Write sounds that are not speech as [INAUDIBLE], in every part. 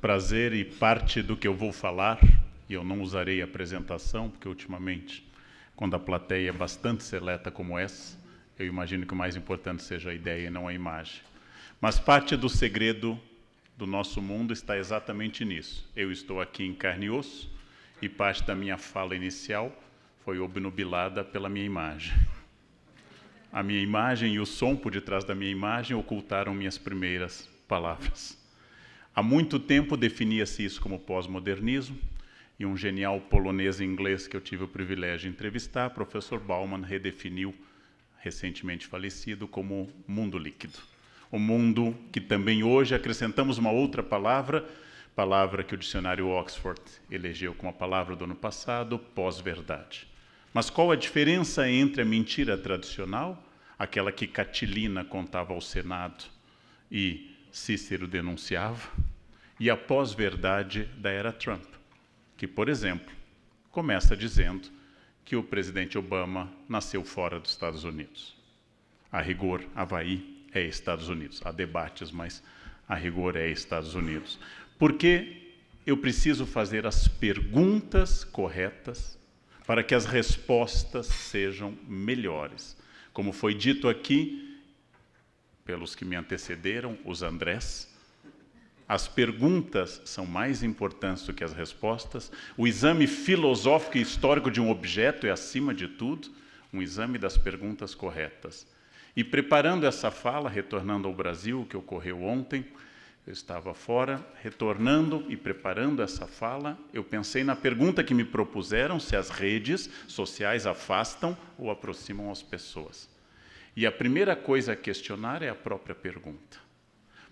prazer e parte do que eu vou falar, e eu não usarei apresentação, porque ultimamente, quando a plateia é bastante seleta como essa, eu imagino que o mais importante seja a ideia e não a imagem. Mas parte do segredo do nosso mundo está exatamente nisso. Eu estou aqui em carne e osso, e parte da minha fala inicial foi obnubilada pela minha imagem. A minha imagem e o som por detrás da minha imagem ocultaram minhas primeiras palavras. Há muito tempo definia-se isso como pós-modernismo, e um genial polonês e inglês que eu tive o privilégio de entrevistar, professor Bauman, redefiniu, recentemente falecido, como mundo líquido. O mundo que também hoje acrescentamos uma outra palavra, palavra que o dicionário Oxford elegeu como a palavra do ano passado, pós-verdade. Mas qual a diferença entre a mentira tradicional, aquela que Catilina contava ao Senado e Cícero denunciava, e a pós-verdade da era Trump, que, por exemplo, começa dizendo que o presidente Obama nasceu fora dos Estados Unidos. A rigor, Havaí é Estados Unidos. Há debates, mas a rigor é Estados Unidos. Porque eu preciso fazer as perguntas corretas para que as respostas sejam melhores. Como foi dito aqui pelos que me antecederam, os Andrés, as perguntas são mais importantes do que as respostas. O exame filosófico e histórico de um objeto é, acima de tudo, um exame das perguntas corretas. E preparando essa fala, retornando ao Brasil, que ocorreu ontem, eu estava fora, retornando e preparando essa fala, eu pensei na pergunta que me propuseram: se as redes sociais afastam ou aproximam as pessoas. E a primeira coisa a questionar é a própria pergunta.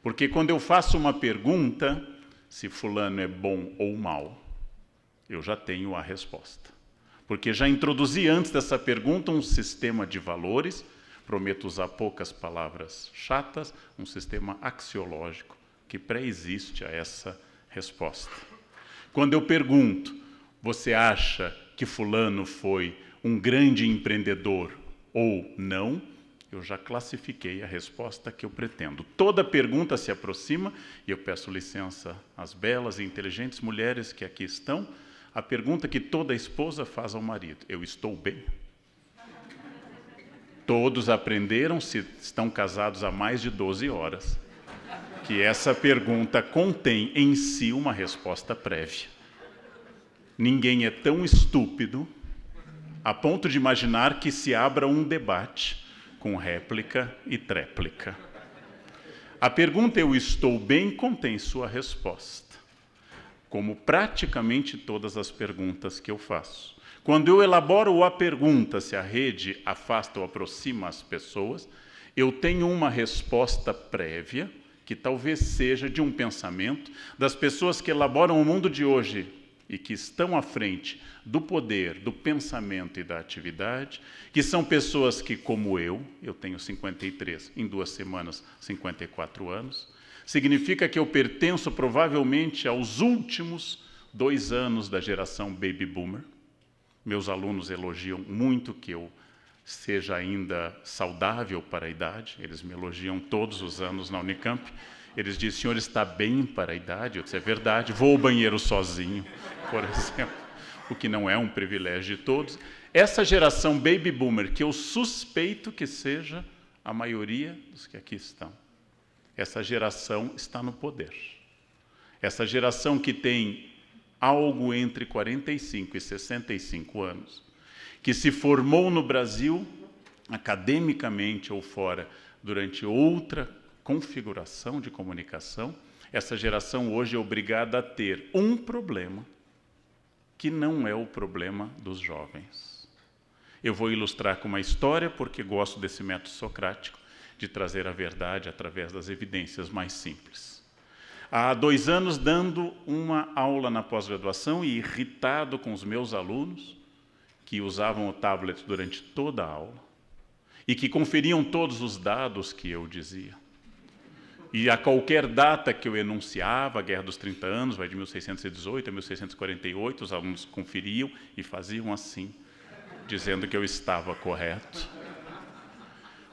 Porque quando eu faço uma pergunta, se Fulano é bom ou mal, eu já tenho a resposta. Porque já introduzi antes dessa pergunta um sistema de valores, prometo usar poucas palavras chatas, um sistema axiológico que pré-existe a essa resposta. Quando eu pergunto, você acha que Fulano foi um grande empreendedor ou não? eu já classifiquei a resposta que eu pretendo. Toda pergunta se aproxima, e eu peço licença às belas e inteligentes mulheres que aqui estão, a pergunta que toda esposa faz ao marido: Eu estou bem? Todos aprenderam, se estão casados há mais de 12 horas, que essa pergunta contém em si uma resposta prévia. Ninguém é tão estúpido a ponto de imaginar que se abra um debate com réplica e tréplica. A pergunta eu estou bem contém sua resposta, como praticamente todas as perguntas que eu faço. Quando eu elaboro a pergunta se a rede afasta ou aproxima as pessoas, eu tenho uma resposta prévia, que talvez seja de um pensamento das pessoas que elaboram o mundo de hoje e que estão à frente do poder, do pensamento e da atividade, que são pessoas que, como eu, eu tenho 53, em duas semanas, 54 anos, significa que eu pertenço provavelmente aos últimos dois anos da geração baby boomer. Meus alunos elogiam muito que eu seja ainda saudável para a idade, eles me elogiam todos os anos na Unicamp. Eles dizem: o senhor está bem para a idade? disse, é verdade. Vou ao banheiro sozinho, por exemplo, o que não é um privilégio de todos. Essa geração baby boomer, que eu suspeito que seja a maioria dos que aqui estão, essa geração está no poder. Essa geração que tem algo entre 45 e 65 anos, que se formou no Brasil academicamente ou fora durante outra configuração de comunicação, essa geração hoje é obrigada a ter um problema que não é o problema dos jovens. Eu vou ilustrar com uma história porque gosto desse método socrático de trazer a verdade através das evidências mais simples. Há dois anos, dando uma aula na pós-graduação e irritado com os meus alunos, que usavam o tablet durante toda a aula e que conferiam todos os dados que eu dizia. E a qualquer data que eu enunciava, a Guerra dos 30 Anos, vai de 1618 a 1648, os alunos conferiam e faziam assim, dizendo que eu estava correto.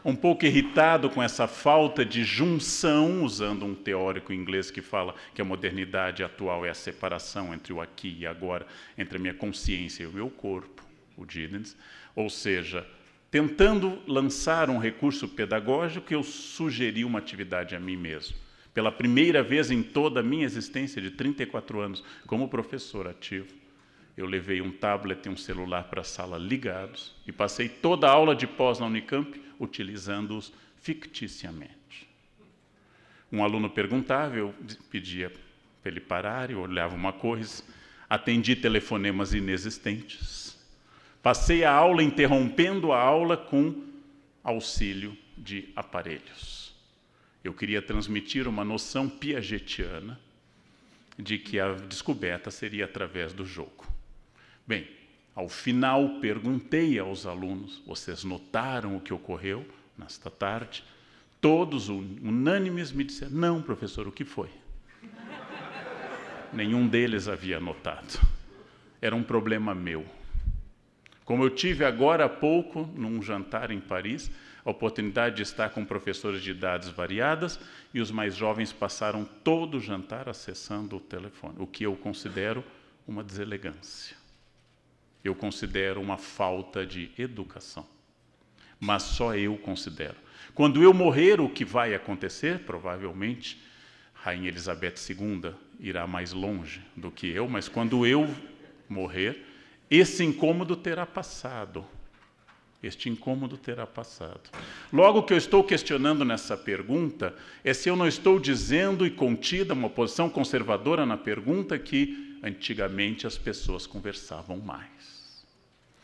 Um pouco irritado com essa falta de junção, usando um teórico inglês que fala que a modernidade atual é a separação entre o aqui e agora, entre a minha consciência e o meu corpo, o Diddens, Ou seja, tentando lançar um recurso pedagógico, eu sugeri uma atividade a mim mesmo. Pela primeira vez em toda a minha existência de 34 anos como professor ativo, eu levei um tablet e um celular para a sala ligados e passei toda a aula de pós na Unicamp utilizando-os ficticiamente. Um aluno perguntava, eu pedia para ele parar, eu olhava uma coisa, atendi telefonemas inexistentes, Passei a aula interrompendo a aula com auxílio de aparelhos. Eu queria transmitir uma noção piagetiana de que a descoberta seria através do jogo. Bem, ao final perguntei aos alunos: vocês notaram o que ocorreu nesta tarde? Todos unânimes me disseram: não, professor, o que foi? [LAUGHS] Nenhum deles havia notado. Era um problema meu. Como eu tive agora há pouco, num jantar em Paris, a oportunidade de estar com professores de idades variadas e os mais jovens passaram todo o jantar acessando o telefone, o que eu considero uma deselegância. Eu considero uma falta de educação. Mas só eu considero. Quando eu morrer, o que vai acontecer? Provavelmente, Rainha Elizabeth II irá mais longe do que eu, mas quando eu morrer, esse incômodo terá passado. Este incômodo terá passado. Logo, o que eu estou questionando nessa pergunta é se eu não estou dizendo e contida uma posição conservadora na pergunta que antigamente as pessoas conversavam mais.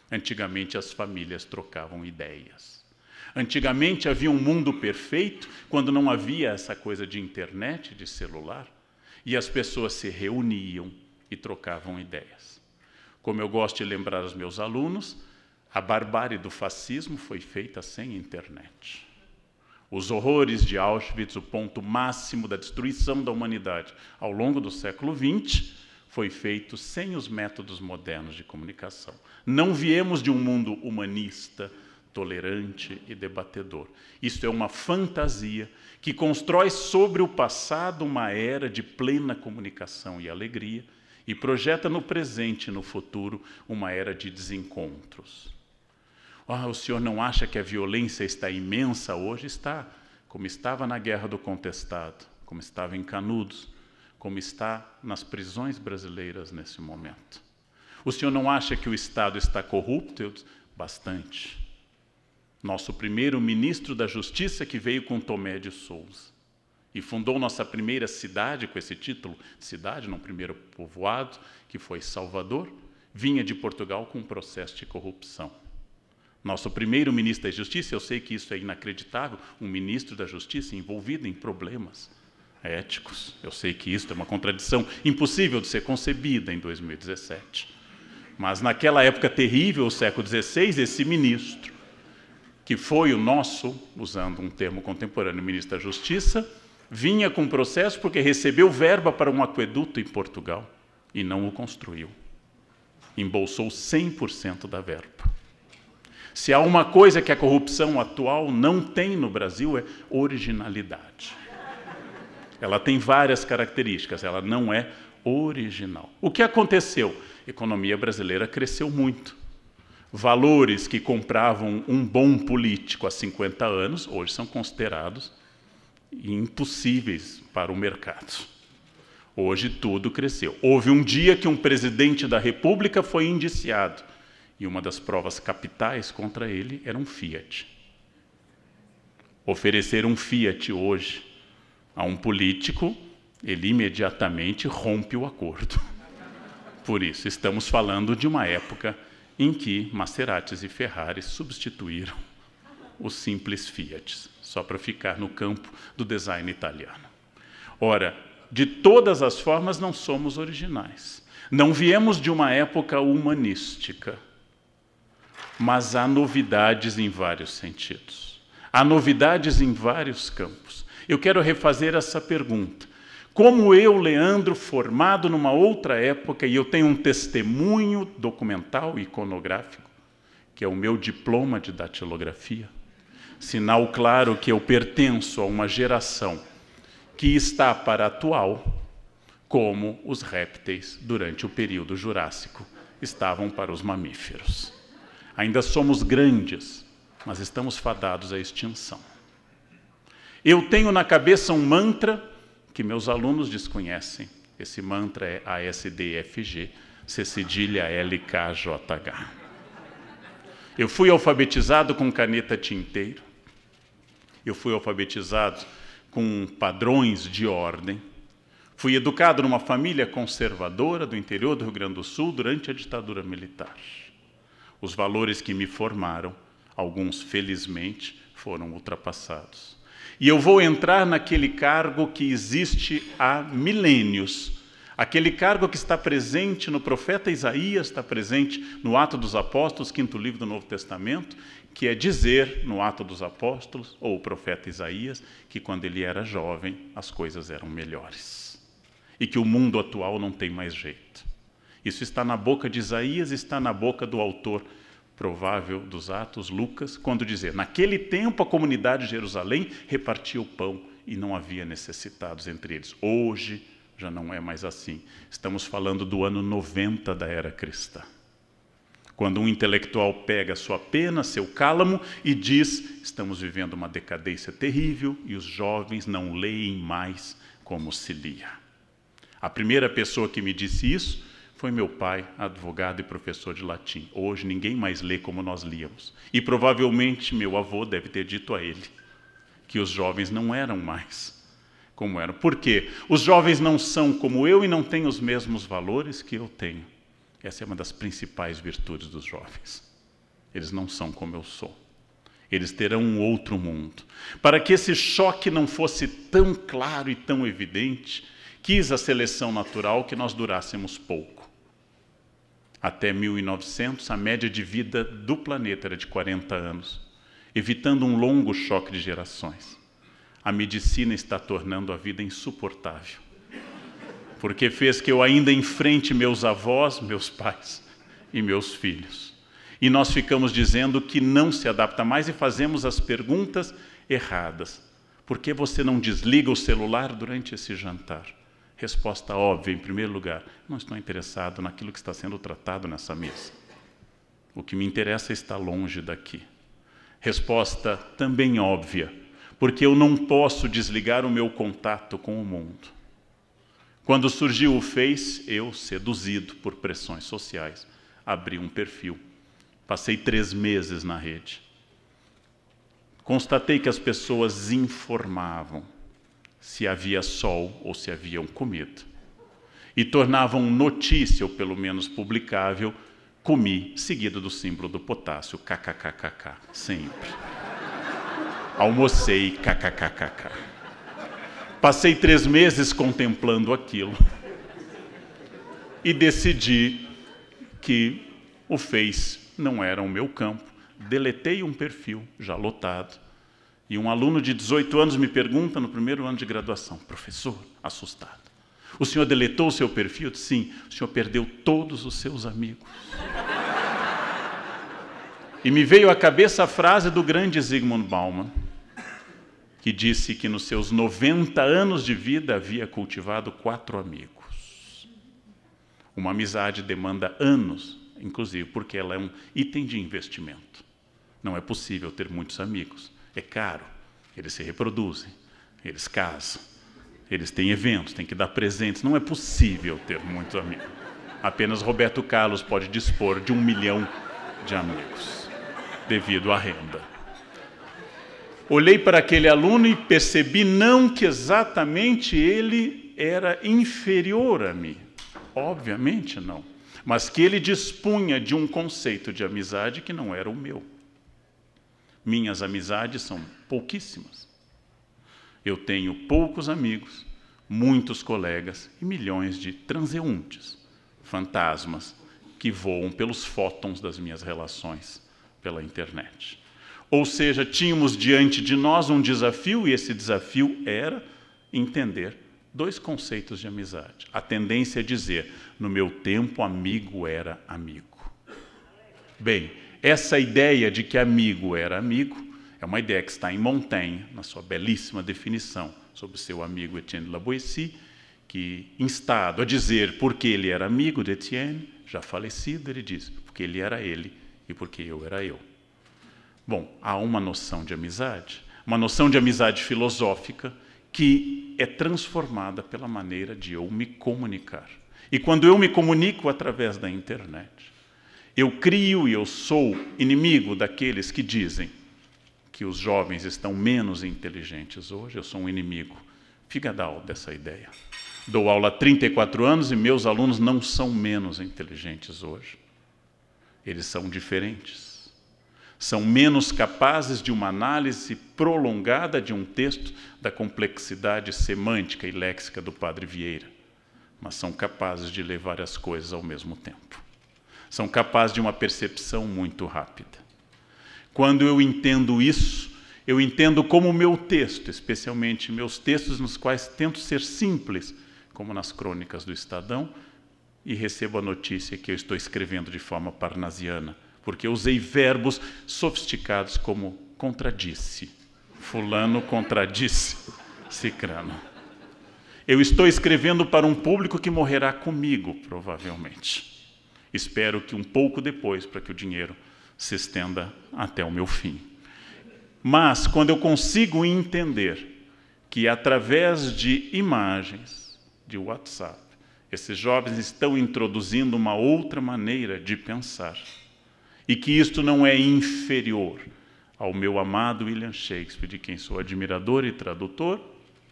Antigamente as famílias trocavam ideias. Antigamente havia um mundo perfeito quando não havia essa coisa de internet, de celular, e as pessoas se reuniam e trocavam ideias. Como eu gosto de lembrar aos meus alunos, a barbárie do fascismo foi feita sem internet. Os horrores de Auschwitz, o ponto máximo da destruição da humanidade ao longo do século XX, foi feito sem os métodos modernos de comunicação. Não viemos de um mundo humanista, tolerante e debatedor. Isso é uma fantasia que constrói sobre o passado uma era de plena comunicação e alegria e projeta no presente e no futuro uma era de desencontros. Ah, o senhor não acha que a violência está imensa hoje? Está, como estava na Guerra do Contestado, como estava em Canudos, como está nas prisões brasileiras nesse momento. O senhor não acha que o Estado está corrupto? Bastante. Nosso primeiro ministro da Justiça que veio com Tomé de Souza e fundou nossa primeira cidade com esse título, cidade, não primeiro povoado, que foi Salvador, vinha de Portugal com um processo de corrupção. Nosso primeiro ministro da Justiça, eu sei que isso é inacreditável, um ministro da Justiça envolvido em problemas éticos. Eu sei que isso é uma contradição impossível de ser concebida em 2017. Mas naquela época terrível, o século XVI, esse ministro, que foi o nosso, usando um termo contemporâneo, ministro da Justiça, vinha com processo porque recebeu verba para um aqueduto em Portugal e não o construiu. Embolsou 100% da verba. Se há uma coisa que a corrupção atual não tem no Brasil é originalidade. Ela tem várias características, ela não é original. O que aconteceu? A economia brasileira cresceu muito. Valores que compravam um bom político há 50 anos, hoje são considerados e impossíveis para o mercado. Hoje tudo cresceu. Houve um dia que um presidente da República foi indiciado e uma das provas capitais contra ele era um Fiat. Oferecer um Fiat hoje a um político, ele imediatamente rompe o acordo. Por isso, estamos falando de uma época em que Maseratis e Ferraris substituíram os simples Fiats só para ficar no campo do design italiano. Ora, de todas as formas, não somos originais. Não viemos de uma época humanística, mas há novidades em vários sentidos. Há novidades em vários campos. Eu quero refazer essa pergunta. Como eu, Leandro, formado numa outra época, e eu tenho um testemunho documental iconográfico, que é o meu diploma de datilografia, sinal claro que eu pertenço a uma geração que está para atual como os répteis durante o período Jurássico estavam para os mamíferos. Ainda somos grandes, mas estamos fadados à extinção. Eu tenho na cabeça um mantra que meus alunos desconhecem. Esse mantra é ASDFG, C cedilha LKJH. Eu fui alfabetizado com caneta tinteiro. Eu fui alfabetizado com padrões de ordem. Fui educado numa família conservadora do interior do Rio Grande do Sul durante a ditadura militar. Os valores que me formaram, alguns felizmente, foram ultrapassados. E eu vou entrar naquele cargo que existe há milênios. Aquele cargo que está presente no profeta Isaías, está presente no Ato dos Apóstolos, quinto livro do Novo Testamento, que é dizer no Ato dos Apóstolos, ou o profeta Isaías, que quando ele era jovem as coisas eram melhores e que o mundo atual não tem mais jeito. Isso está na boca de Isaías, está na boca do autor provável dos Atos, Lucas, quando dizer: Naquele tempo a comunidade de Jerusalém repartia o pão e não havia necessitados entre eles. Hoje já não é mais assim. Estamos falando do ano 90 da era cristã. Quando um intelectual pega sua pena, seu cálamo, e diz: estamos vivendo uma decadência terrível e os jovens não leem mais como se lia. A primeira pessoa que me disse isso foi meu pai, advogado e professor de latim. Hoje ninguém mais lê como nós líamos. E provavelmente meu avô deve ter dito a ele que os jovens não eram mais como eram. Por quê? Os jovens não são como eu e não têm os mesmos valores que eu tenho. Essa é uma das principais virtudes dos jovens. Eles não são como eu sou. Eles terão um outro mundo. Para que esse choque não fosse tão claro e tão evidente, quis a seleção natural que nós durássemos pouco. Até 1900, a média de vida do planeta era de 40 anos, evitando um longo choque de gerações. A medicina está tornando a vida insuportável porque fez que eu ainda enfrente meus avós, meus pais e meus filhos. E nós ficamos dizendo que não se adapta mais e fazemos as perguntas erradas. Por que você não desliga o celular durante esse jantar? Resposta óbvia, em primeiro lugar, não estou interessado naquilo que está sendo tratado nessa mesa. O que me interessa é está longe daqui. Resposta também óbvia, porque eu não posso desligar o meu contato com o mundo. Quando surgiu o Face, eu, seduzido por pressões sociais, abri um perfil. Passei três meses na rede. Constatei que as pessoas informavam se havia sol ou se haviam comida. E tornavam notícia, ou pelo menos publicável, comi, seguido do símbolo do potássio, kkkk, sempre. Almocei, kkkk. Passei três meses contemplando aquilo e decidi que o Face não era o meu campo. Deletei um perfil já lotado. E um aluno de 18 anos me pergunta no primeiro ano de graduação, professor, assustado, o senhor deletou o seu perfil? sim, o senhor perdeu todos os seus amigos. e me veio à cabeça a frase do grande Zygmunt Bauman, que disse que nos seus 90 anos de vida havia cultivado quatro amigos. Uma amizade demanda anos, inclusive, porque ela é um item de investimento. Não é possível ter muitos amigos. É caro. Eles se reproduzem, eles casam, eles têm eventos, têm que dar presentes. Não é possível ter muitos amigos. Apenas Roberto Carlos pode dispor de um milhão de amigos, devido à renda. Olhei para aquele aluno e percebi não que exatamente ele era inferior a mim. Obviamente não. Mas que ele dispunha de um conceito de amizade que não era o meu. Minhas amizades são pouquíssimas. Eu tenho poucos amigos, muitos colegas e milhões de transeuntes, fantasmas, que voam pelos fótons das minhas relações pela internet. Ou seja, tínhamos diante de nós um desafio, e esse desafio era entender dois conceitos de amizade. A tendência é dizer: no meu tempo, amigo era amigo. Bem, essa ideia de que amigo era amigo é uma ideia que está em Montaigne, na sua belíssima definição sobre seu amigo Etienne Laboissy, que, instado a dizer porque ele era amigo de Etienne, já falecido, ele diz: porque ele era ele e porque eu era eu. Bom, há uma noção de amizade, uma noção de amizade filosófica que é transformada pela maneira de eu me comunicar. E quando eu me comunico através da internet, eu crio e eu sou inimigo daqueles que dizem que os jovens estão menos inteligentes hoje, eu sou um inimigo. Fica da aula dessa ideia. Dou aula há 34 anos e meus alunos não são menos inteligentes hoje. Eles são diferentes são menos capazes de uma análise prolongada de um texto da complexidade semântica e léxica do Padre Vieira, mas são capazes de levar as coisas ao mesmo tempo. São capazes de uma percepção muito rápida. Quando eu entendo isso, eu entendo como o meu texto, especialmente meus textos nos quais tento ser simples, como nas crônicas do Estadão, e recebo a notícia que eu estou escrevendo de forma parnasiana porque usei verbos sofisticados como contradisse. Fulano contradisse Cicrano. Eu estou escrevendo para um público que morrerá comigo, provavelmente. Espero que um pouco depois, para que o dinheiro se estenda até o meu fim. Mas quando eu consigo entender que através de imagens, de WhatsApp, esses jovens estão introduzindo uma outra maneira de pensar e que isto não é inferior ao meu amado William Shakespeare, de quem sou admirador e tradutor,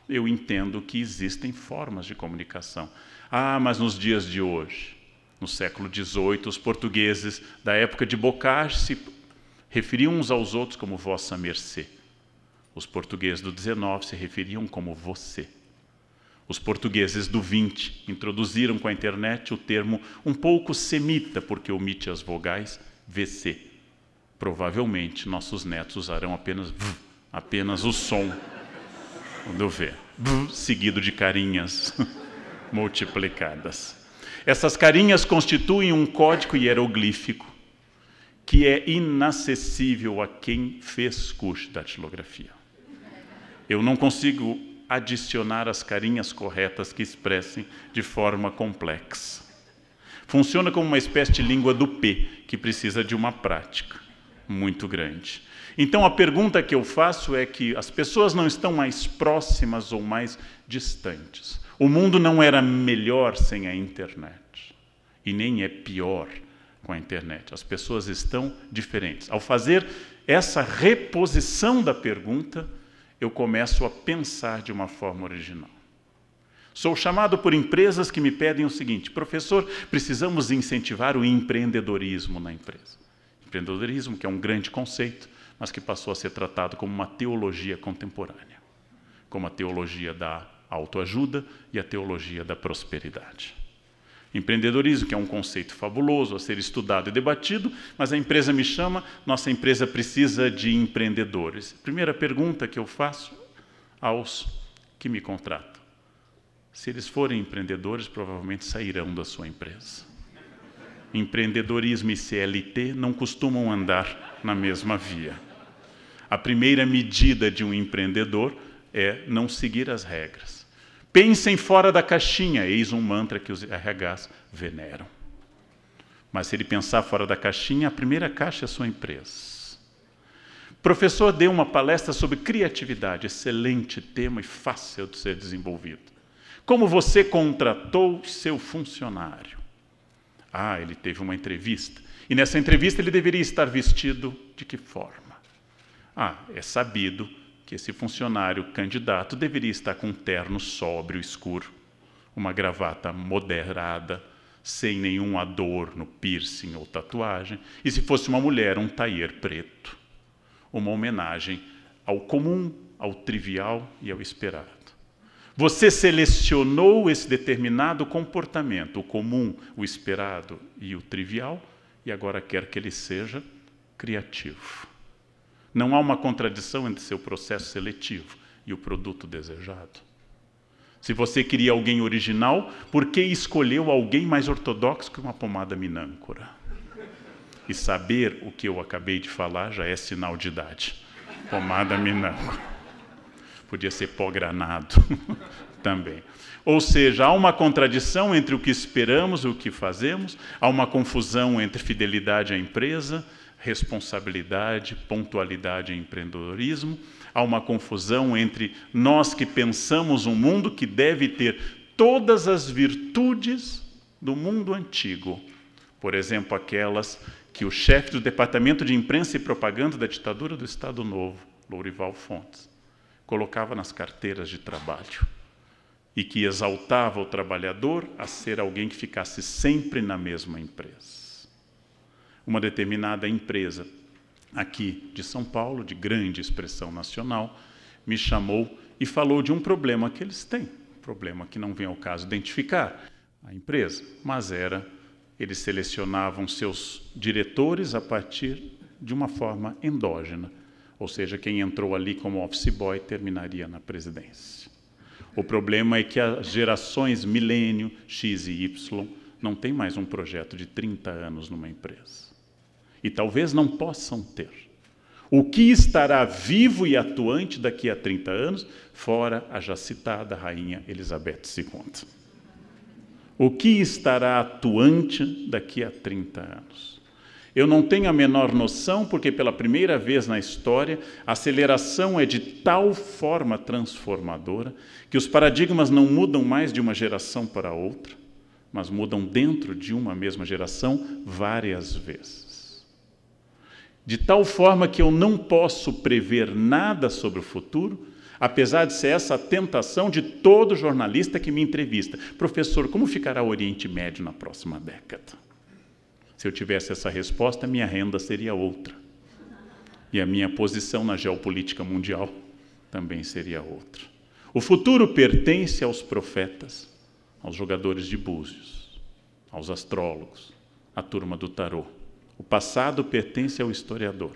eu entendo que existem formas de comunicação. Ah, mas nos dias de hoje, no século XVIII, os portugueses da época de Bocage se referiam uns aos outros como vossa mercê. Os portugueses do XIX se referiam como você. Os portugueses do XX introduziram com a internet o termo um pouco semita, porque omite as vogais, VC. Provavelmente nossos netos usarão apenas apenas o som do V, seguido de carinhas [LAUGHS] multiplicadas. Essas carinhas constituem um código hieroglífico que é inacessível a quem fez curso de datilografia. Eu não consigo adicionar as carinhas corretas que expressem de forma complexa. Funciona como uma espécie de língua do P, que precisa de uma prática muito grande. Então a pergunta que eu faço é que as pessoas não estão mais próximas ou mais distantes. O mundo não era melhor sem a internet e nem é pior com a internet. As pessoas estão diferentes. Ao fazer essa reposição da pergunta, eu começo a pensar de uma forma original. Sou chamado por empresas que me pedem o seguinte: professor, precisamos incentivar o empreendedorismo na empresa. Empreendedorismo, que é um grande conceito, mas que passou a ser tratado como uma teologia contemporânea, como a teologia da autoajuda e a teologia da prosperidade. Empreendedorismo, que é um conceito fabuloso a ser estudado e debatido, mas a empresa me chama, nossa empresa precisa de empreendedores. Primeira pergunta que eu faço aos que me contratam se eles forem empreendedores, provavelmente sairão da sua empresa. Empreendedorismo e CLT não costumam andar na mesma via. A primeira medida de um empreendedor é não seguir as regras. Pensem fora da caixinha, eis um mantra que os RHs veneram. Mas se ele pensar fora da caixinha, a primeira caixa é a sua empresa. professor deu uma palestra sobre criatividade, excelente tema e fácil de ser desenvolvido. Como você contratou seu funcionário? Ah, ele teve uma entrevista. E nessa entrevista ele deveria estar vestido de que forma? Ah, é sabido que esse funcionário candidato deveria estar com um terno sóbrio escuro, uma gravata moderada, sem nenhum adorno, piercing ou tatuagem, e se fosse uma mulher, um taier preto. Uma homenagem ao comum, ao trivial e ao esperado. Você selecionou esse determinado comportamento, o comum, o esperado e o trivial, e agora quer que ele seja criativo. Não há uma contradição entre seu processo seletivo e o produto desejado. Se você queria alguém original, por que escolheu alguém mais ortodoxo que uma pomada minâncora? E saber o que eu acabei de falar já é sinal de idade. Pomada minâncora podia ser pó-granado [LAUGHS] também. Ou seja, há uma contradição entre o que esperamos e o que fazemos, há uma confusão entre fidelidade à empresa, responsabilidade, pontualidade e empreendedorismo, há uma confusão entre nós que pensamos um mundo que deve ter todas as virtudes do mundo antigo, por exemplo, aquelas que o chefe do Departamento de Imprensa e Propaganda da ditadura do Estado Novo, Lourival Fontes, colocava nas carteiras de trabalho e que exaltava o trabalhador a ser alguém que ficasse sempre na mesma empresa. Uma determinada empresa aqui de São Paulo, de grande expressão nacional, me chamou e falou de um problema que eles têm, um problema que não vem ao caso identificar a empresa, mas era eles selecionavam seus diretores a partir de uma forma endógena ou seja, quem entrou ali como office boy terminaria na presidência. O problema é que as gerações milênio, X e Y, não têm mais um projeto de 30 anos numa empresa. E talvez não possam ter. O que estará vivo e atuante daqui a 30 anos, fora a já citada rainha Elizabeth II? O que estará atuante daqui a 30 anos? Eu não tenho a menor noção, porque pela primeira vez na história, a aceleração é de tal forma transformadora que os paradigmas não mudam mais de uma geração para outra, mas mudam dentro de uma mesma geração várias vezes. De tal forma que eu não posso prever nada sobre o futuro, apesar de ser essa a tentação de todo jornalista que me entrevista. Professor, como ficará o Oriente Médio na próxima década? Se eu tivesse essa resposta, minha renda seria outra. E a minha posição na geopolítica mundial também seria outra. O futuro pertence aos profetas, aos jogadores de búzios, aos astrólogos, à turma do tarô. O passado pertence ao historiador.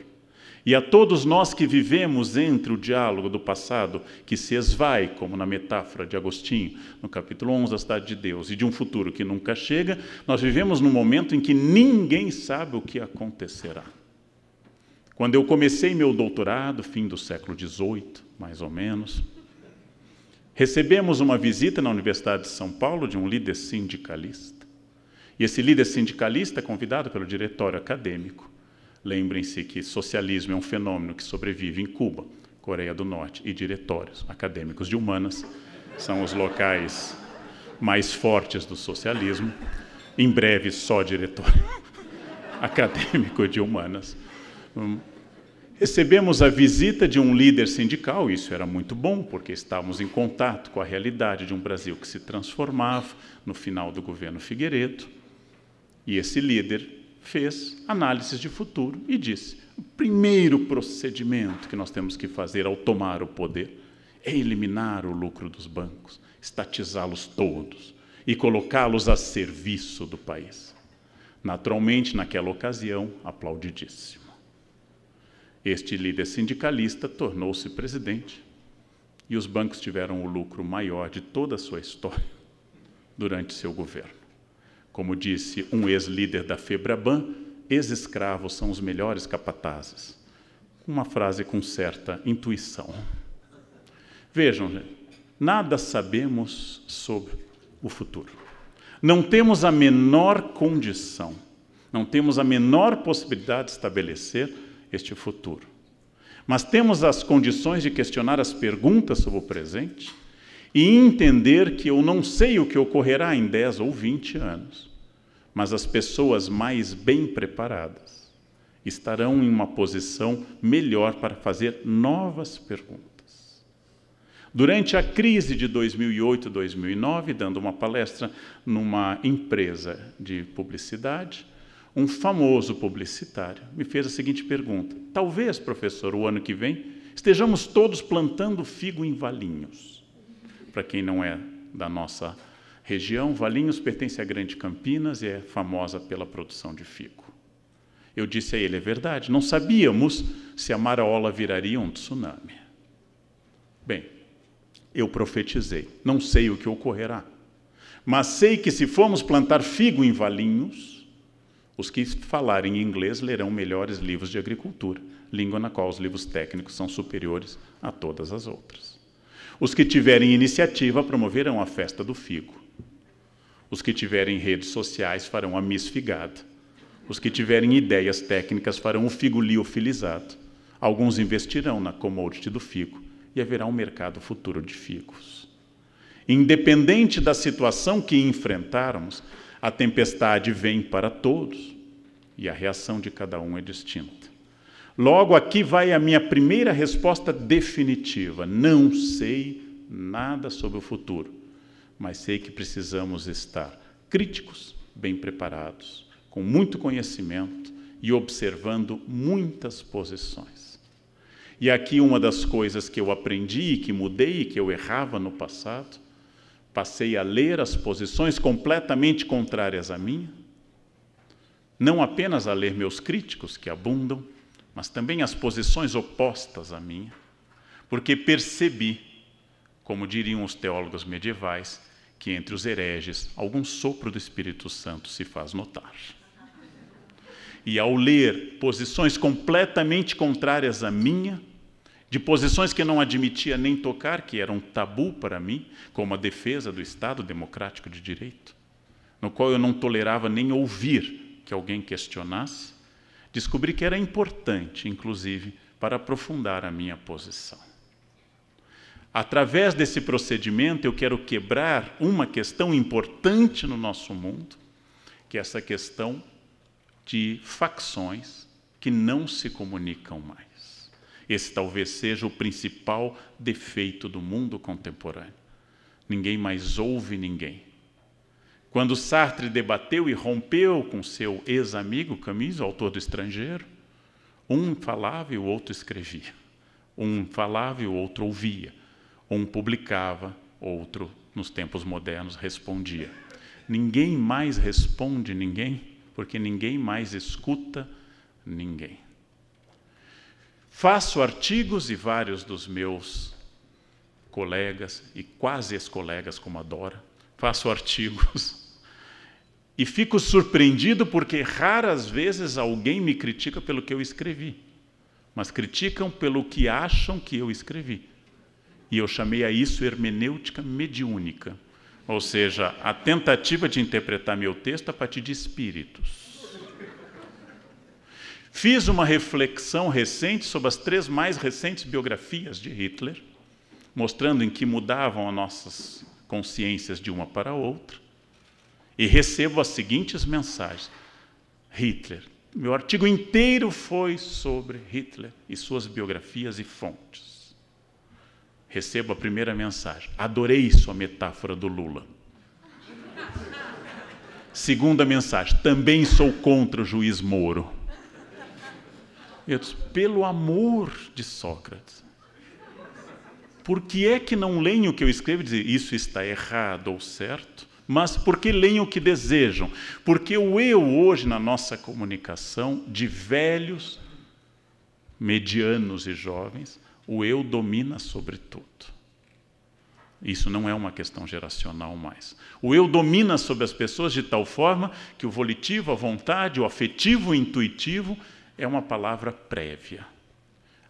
E a todos nós que vivemos entre o diálogo do passado, que se esvai, como na metáfora de Agostinho, no capítulo 11 da Cidade de Deus, e de um futuro que nunca chega, nós vivemos num momento em que ninguém sabe o que acontecerá. Quando eu comecei meu doutorado, fim do século XVIII, mais ou menos, recebemos uma visita na Universidade de São Paulo de um líder sindicalista. E esse líder sindicalista é convidado pelo diretório acadêmico Lembrem-se que socialismo é um fenômeno que sobrevive em Cuba, Coreia do Norte e diretórios acadêmicos de humanas são os locais mais fortes do socialismo. Em breve, só diretório [LAUGHS] acadêmico de humanas. Hum, recebemos a visita de um líder sindical, isso era muito bom, porque estávamos em contato com a realidade de um Brasil que se transformava no final do governo Figueiredo. E esse líder fez análises de futuro e disse: o primeiro procedimento que nós temos que fazer ao tomar o poder é eliminar o lucro dos bancos, estatizá-los todos e colocá-los a serviço do país. Naturalmente, naquela ocasião, aplaudidíssimo. Este líder sindicalista tornou-se presidente e os bancos tiveram o lucro maior de toda a sua história durante seu governo. Como disse um ex-líder da Febraban, ex-escravos são os melhores capatazes. Uma frase com certa intuição. Vejam, nada sabemos sobre o futuro. Não temos a menor condição, não temos a menor possibilidade de estabelecer este futuro. Mas temos as condições de questionar as perguntas sobre o presente e entender que eu não sei o que ocorrerá em 10 ou 20 anos, mas as pessoas mais bem preparadas estarão em uma posição melhor para fazer novas perguntas. Durante a crise de 2008 2009, dando uma palestra numa empresa de publicidade, um famoso publicitário me fez a seguinte pergunta: Talvez, professor, o ano que vem estejamos todos plantando figo em valinhos para quem não é da nossa região, Valinhos pertence à Grande Campinas e é famosa pela produção de fico. Eu disse a ele, é verdade, não sabíamos se a maraola viraria um tsunami. Bem, eu profetizei, não sei o que ocorrerá, mas sei que se formos plantar figo em Valinhos, os que falarem inglês lerão melhores livros de agricultura, língua na qual os livros técnicos são superiores a todas as outras. Os que tiverem iniciativa promoverão a festa do figo. Os que tiverem redes sociais farão a miss figada. Os que tiverem ideias técnicas farão o figo liofilizado. Alguns investirão na commodity do figo e haverá um mercado futuro de figos. Independente da situação que enfrentarmos, a tempestade vem para todos e a reação de cada um é destino. Logo, aqui vai a minha primeira resposta definitiva: não sei nada sobre o futuro, mas sei que precisamos estar críticos, bem preparados, com muito conhecimento e observando muitas posições. E aqui uma das coisas que eu aprendi e que mudei, que eu errava no passado, passei a ler as posições completamente contrárias à minha, não apenas a ler meus críticos que abundam, mas também as posições opostas à minha, porque percebi, como diriam os teólogos medievais, que entre os hereges algum sopro do Espírito Santo se faz notar. E ao ler posições completamente contrárias à minha, de posições que não admitia nem tocar, que eram tabu para mim, como a defesa do Estado democrático de direito, no qual eu não tolerava nem ouvir que alguém questionasse, Descobri que era importante, inclusive, para aprofundar a minha posição. Através desse procedimento, eu quero quebrar uma questão importante no nosso mundo, que é essa questão de facções que não se comunicam mais. Esse talvez seja o principal defeito do mundo contemporâneo. Ninguém mais ouve ninguém quando Sartre debateu e rompeu com seu ex-amigo Camus, autor do Estrangeiro, um falava e o outro escrevia. Um falava e o outro ouvia. Um publicava, outro, nos tempos modernos, respondia. Ninguém mais responde ninguém, porque ninguém mais escuta ninguém. Faço artigos e vários dos meus colegas e quase ex-colegas, como adora, faço artigos e fico surpreendido porque raras vezes alguém me critica pelo que eu escrevi, mas criticam pelo que acham que eu escrevi. E eu chamei a isso hermenêutica mediúnica, ou seja, a tentativa de interpretar meu texto a partir de espíritos. Fiz uma reflexão recente sobre as três mais recentes biografias de Hitler, mostrando em que mudavam as nossas consciências de uma para a outra e recebo as seguintes mensagens: Hitler. Meu artigo inteiro foi sobre Hitler e suas biografias e fontes. Recebo a primeira mensagem. Adorei sua metáfora do Lula. Segunda mensagem. Também sou contra o juiz Moro. Eu disse, pelo amor de Sócrates. Por que é que não leem o que eu escrevo e dizem isso está errado ou certo? mas porque leem o que desejam. Porque o eu, hoje, na nossa comunicação, de velhos, medianos e jovens, o eu domina sobre tudo. Isso não é uma questão geracional mais. O eu domina sobre as pessoas de tal forma que o volitivo, a vontade, o afetivo, o intuitivo é uma palavra prévia.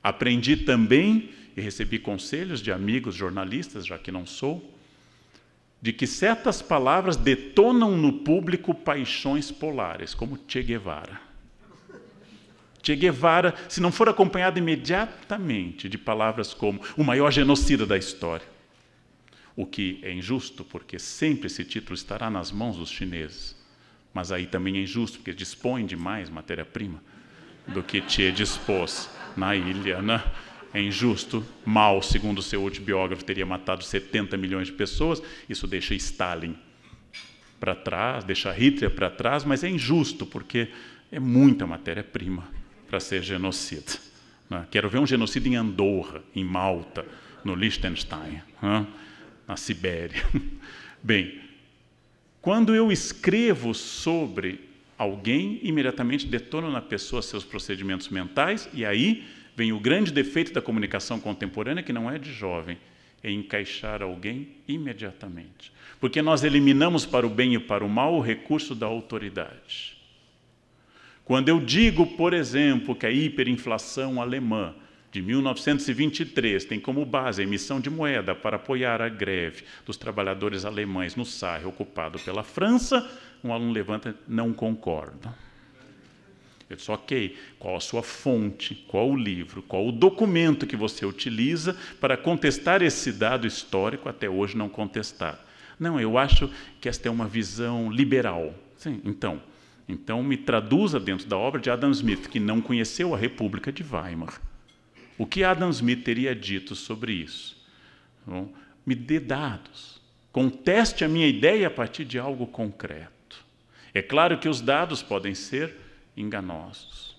Aprendi também e recebi conselhos de amigos jornalistas, já que não sou, de que certas palavras detonam no público paixões polares, como Che Guevara. Che Guevara, se não for acompanhado imediatamente de palavras como o maior genocida da história, o que é injusto, porque sempre esse título estará nas mãos dos chineses, mas aí também é injusto, porque dispõe de mais matéria-prima do que Che dispôs na ilha, né? é injusto. mal, segundo seu outro biógrafo, teria matado 70 milhões de pessoas. Isso deixa Stalin para trás, deixa Hitler para trás, mas é injusto, porque é muita matéria-prima para ser genocida. Né? Quero ver um genocídio em Andorra, em Malta, no Liechtenstein, na Sibéria. [LAUGHS] Bem, quando eu escrevo sobre alguém, imediatamente detono na pessoa seus procedimentos mentais e aí vem o grande defeito da comunicação contemporânea, que não é de jovem, é encaixar alguém imediatamente. Porque nós eliminamos para o bem e para o mal o recurso da autoridade. Quando eu digo, por exemplo, que a hiperinflação alemã de 1923 tem como base a emissão de moeda para apoiar a greve dos trabalhadores alemães no Sarre ocupado pela França, um aluno levanta, não concordo. Eu disse, ok, qual a sua fonte, qual o livro, qual o documento que você utiliza para contestar esse dado histórico até hoje não contestado? Não, eu acho que esta é uma visão liberal. Sim, então, então me traduza dentro da obra de Adam Smith, que não conheceu a República de Weimar. O que Adam Smith teria dito sobre isso? Bom, me dê dados. Conteste a minha ideia a partir de algo concreto. É claro que os dados podem ser enganosos.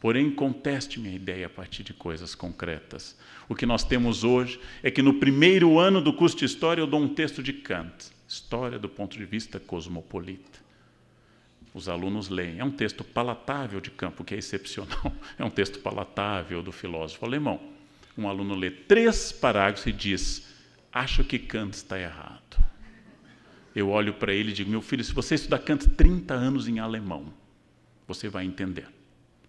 Porém, conteste minha ideia a partir de coisas concretas. O que nós temos hoje é que no primeiro ano do curso de História eu dou um texto de Kant, História do ponto de vista cosmopolita. Os alunos leem. É um texto palatável de campo, que é excepcional. [LAUGHS] É um texto palatável do filósofo alemão. Um aluno lê três parágrafos e diz: Acho que Kant está errado. Eu olho para ele e digo: Meu filho, se você estudar Kant 30 anos em alemão, você vai entender.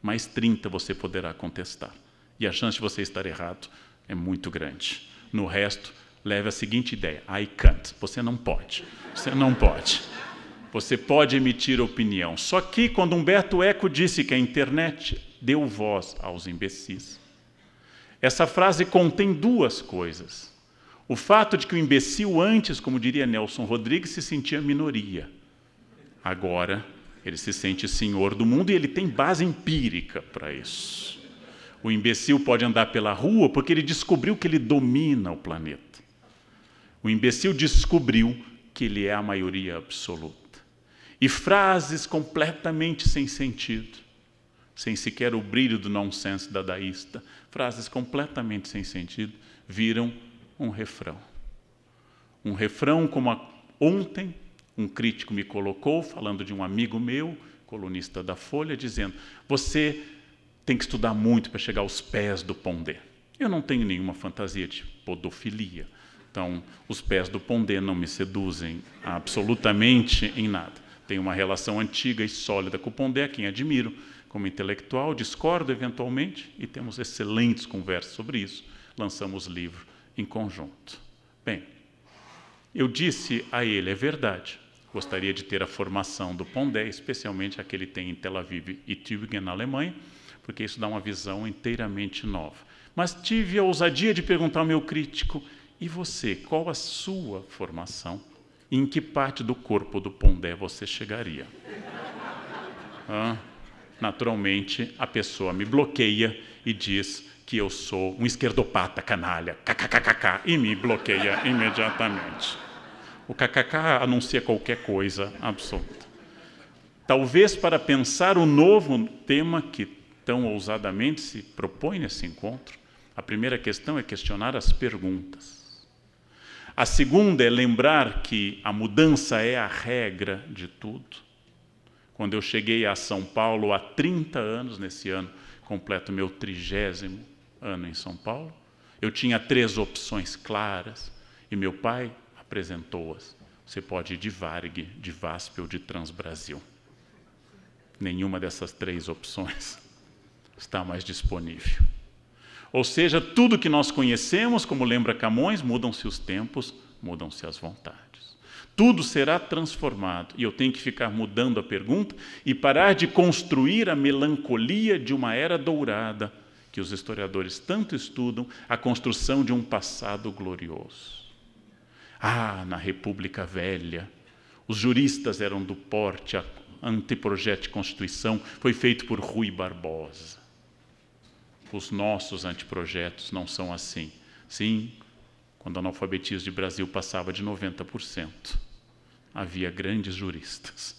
Mais 30 você poderá contestar. E a chance de você estar errado é muito grande. No resto, leve a seguinte ideia: I can't. Você não pode. Você não pode. Você pode emitir opinião. Só que quando Humberto Eco disse que a internet deu voz aos imbecis, essa frase contém duas coisas. O fato de que o imbecil antes, como diria Nelson Rodrigues, se sentia minoria. Agora ele se sente senhor do mundo e ele tem base empírica para isso. O imbecil pode andar pela rua porque ele descobriu que ele domina o planeta. O imbecil descobriu que ele é a maioria absoluta. E frases completamente sem sentido, sem sequer o brilho do nonsense dadaísta, frases completamente sem sentido, viram um refrão. Um refrão como a, ontem um crítico me colocou, falando de um amigo meu, colunista da Folha, dizendo: Você tem que estudar muito para chegar aos pés do Pondé. Eu não tenho nenhuma fantasia de podofilia. Então, os pés do Pondé não me seduzem absolutamente em nada. Tenho uma relação antiga e sólida com o Pondé, quem admiro como intelectual, discordo eventualmente e temos excelentes conversas sobre isso. Lançamos livro em conjunto. Bem, eu disse a ele, é verdade, gostaria de ter a formação do Pondé, especialmente a que ele tem em Tel Aviv e Tübingen, na Alemanha, porque isso dá uma visão inteiramente nova. Mas tive a ousadia de perguntar ao meu crítico: e você, qual a sua formação? E em que parte do corpo do Pondé você chegaria? Ah, naturalmente, a pessoa me bloqueia e diz que eu sou um esquerdopata canalha, kkkk, e me bloqueia imediatamente. O kkk anuncia qualquer coisa absoluta. Talvez para pensar o novo tema que tão ousadamente se propõe nesse encontro, a primeira questão é questionar as perguntas. A segunda é lembrar que a mudança é a regra de tudo. Quando eu cheguei a São Paulo há 30 anos, nesse ano completo meu trigésimo ano em São Paulo, eu tinha três opções claras e meu pai apresentou-as. Você pode ir de Varg, de VASP ou de Transbrasil. Nenhuma dessas três opções [LAUGHS] está mais disponível. Ou seja, tudo que nós conhecemos, como lembra Camões, mudam-se os tempos, mudam-se as vontades. Tudo será transformado. E eu tenho que ficar mudando a pergunta e parar de construir a melancolia de uma era dourada, que os historiadores tanto estudam, a construção de um passado glorioso. Ah, na República Velha, os juristas eram do porte, a anteprojeto de Constituição foi feito por Rui Barbosa. Os nossos anteprojetos não são assim. Sim, quando o analfabetismo de Brasil passava de 90%, havia grandes juristas.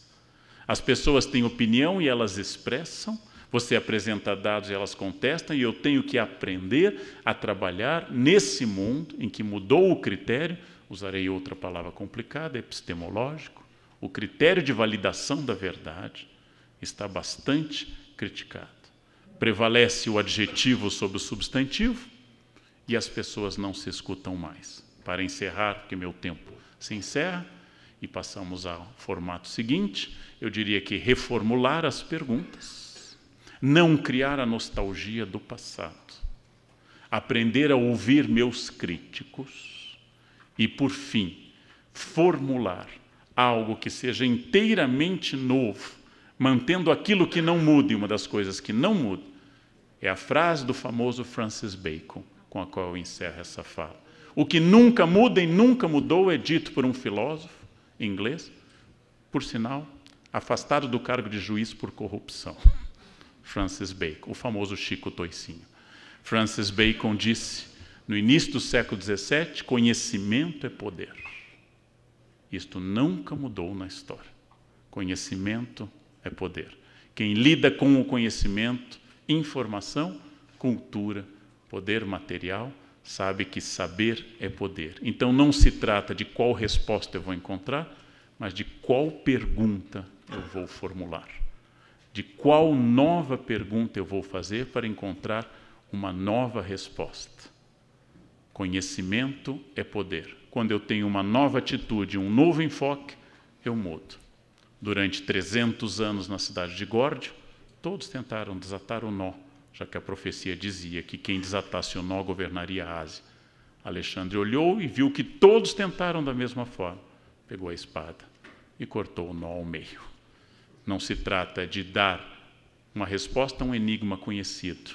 As pessoas têm opinião e elas expressam, você apresenta dados e elas contestam, e eu tenho que aprender a trabalhar nesse mundo em que mudou o critério usarei outra palavra complicada, epistemológico, o critério de validação da verdade está bastante criticado. Prevalece o adjetivo sobre o substantivo e as pessoas não se escutam mais. Para encerrar, porque meu tempo se encerra e passamos ao formato seguinte, eu diria que reformular as perguntas, não criar a nostalgia do passado, aprender a ouvir meus críticos e, por fim, formular algo que seja inteiramente novo, mantendo aquilo que não muda, e uma das coisas que não muda é a frase do famoso Francis Bacon, com a qual eu encerro essa fala. O que nunca muda e nunca mudou é dito por um filósofo inglês, por sinal, afastado do cargo de juiz por corrupção. [LAUGHS] Francis Bacon, o famoso Chico Toicinho. Francis Bacon disse no início do século XVII, conhecimento é poder. Isto nunca mudou na história. Conhecimento é poder. Quem lida com o conhecimento, informação, cultura, poder material, sabe que saber é poder. Então não se trata de qual resposta eu vou encontrar, mas de qual pergunta eu vou formular. De qual nova pergunta eu vou fazer para encontrar uma nova resposta. Conhecimento é poder. Quando eu tenho uma nova atitude, um novo enfoque, eu mudo. Durante 300 anos na cidade de Górdio, todos tentaram desatar o nó, já que a profecia dizia que quem desatasse o nó governaria a Ásia. Alexandre olhou e viu que todos tentaram da mesma forma. Pegou a espada e cortou o nó ao meio. Não se trata de dar uma resposta a um enigma conhecido,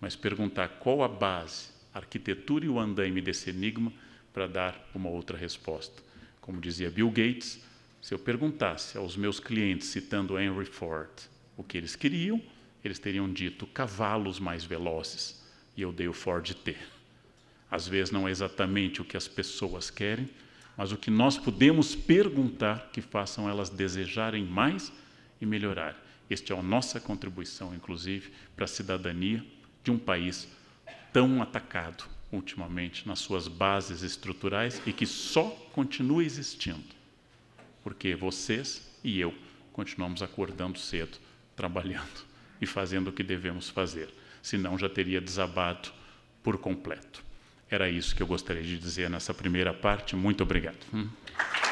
mas perguntar qual a base arquitetura e o andaime desse enigma para dar uma outra resposta. Como dizia Bill Gates, se eu perguntasse aos meus clientes, citando Henry Ford, o que eles queriam, eles teriam dito cavalos mais velozes, e eu dei o Ford T. Às vezes não é exatamente o que as pessoas querem, mas o que nós podemos perguntar que façam elas desejarem mais e melhorar. Esta é a nossa contribuição, inclusive, para a cidadania de um país tão atacado ultimamente nas suas bases estruturais e que só continua existindo, porque vocês e eu continuamos acordando cedo, trabalhando e fazendo o que devemos fazer, senão já teria desabado por completo. Era isso que eu gostaria de dizer nessa primeira parte. Muito obrigado.